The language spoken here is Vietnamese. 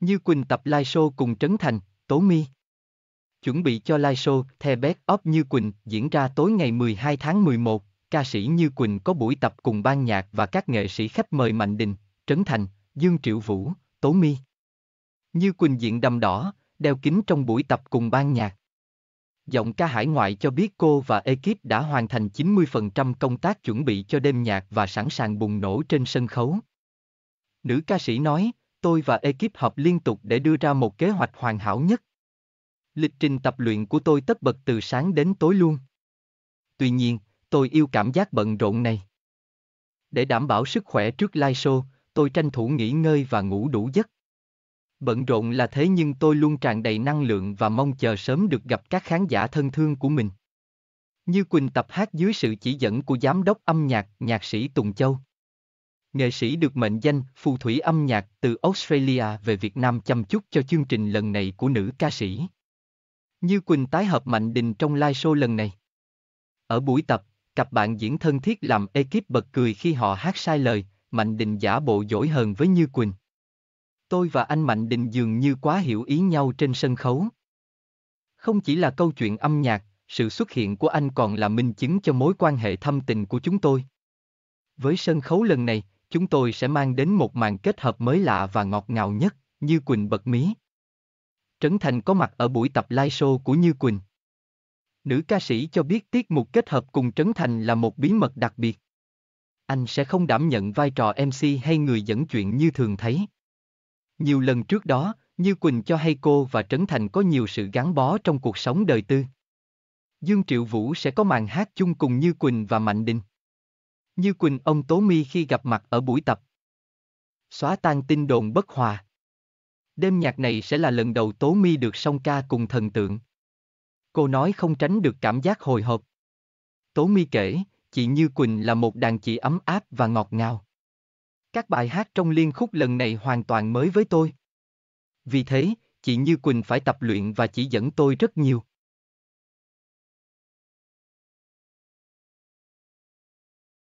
Như Quỳnh tập live show cùng Trấn Thành, Tố Mi. Chuẩn bị cho live show The Best of Như Quỳnh diễn ra tối ngày 12 tháng 11, ca sĩ Như Quỳnh có buổi tập cùng ban nhạc và các nghệ sĩ khách mời Mạnh Đình, Trấn Thành, Dương Triệu Vũ, Tố Mi. Như Quỳnh diện đầm đỏ, đeo kính trong buổi tập cùng ban nhạc. Giọng ca hải ngoại cho biết cô và ekip đã hoàn thành 90% công tác chuẩn bị cho đêm nhạc và sẵn sàng bùng nổ trên sân khấu. Nữ ca sĩ nói, tôi và ekip họp liên tục để đưa ra một kế hoạch hoàn hảo nhất. Lịch trình tập luyện của tôi tất bật từ sáng đến tối luôn. Tuy nhiên, tôi yêu cảm giác bận rộn này. Để đảm bảo sức khỏe trước live show, tôi tranh thủ nghỉ ngơi và ngủ đủ giấc. Bận rộn là thế nhưng tôi luôn tràn đầy năng lượng và mong chờ sớm được gặp các khán giả thân thương của mình. Như Quỳnh tập hát dưới sự chỉ dẫn của giám đốc âm nhạc, nhạc sĩ Tùng Châu nghệ sĩ được mệnh danh phù thủy âm nhạc từ Australia về Việt Nam chăm chút cho chương trình lần này của nữ ca sĩ. Như Quỳnh tái hợp Mạnh Đình trong live show lần này. Ở buổi tập, cặp bạn diễn thân thiết làm ekip bật cười khi họ hát sai lời, Mạnh Đình giả bộ dỗi hờn với Như Quỳnh. Tôi và anh Mạnh Đình dường như quá hiểu ý nhau trên sân khấu. Không chỉ là câu chuyện âm nhạc, sự xuất hiện của anh còn là minh chứng cho mối quan hệ thâm tình của chúng tôi. Với sân khấu lần này, chúng tôi sẽ mang đến một màn kết hợp mới lạ và ngọt ngào nhất, Như Quỳnh bật mí. Trấn Thành có mặt ở buổi tập live show của Như Quỳnh. Nữ ca sĩ cho biết tiết mục kết hợp cùng Trấn Thành là một bí mật đặc biệt. Anh sẽ không đảm nhận vai trò MC hay người dẫn chuyện như thường thấy. Nhiều lần trước đó, Như Quỳnh cho hay cô và Trấn Thành có nhiều sự gắn bó trong cuộc sống đời tư. Dương Triệu Vũ sẽ có màn hát chung cùng Như Quỳnh và Mạnh Đình. Như Quỳnh ông Tố Mi khi gặp mặt ở buổi tập. Xóa tan tin đồn bất hòa. Đêm nhạc này sẽ là lần đầu Tố Mi được song ca cùng thần tượng. Cô nói không tránh được cảm giác hồi hộp. Tố Mi kể, chị Như Quỳnh là một đàn chị ấm áp và ngọt ngào. Các bài hát trong liên khúc lần này hoàn toàn mới với tôi. Vì thế, chị Như Quỳnh phải tập luyện và chỉ dẫn tôi rất nhiều.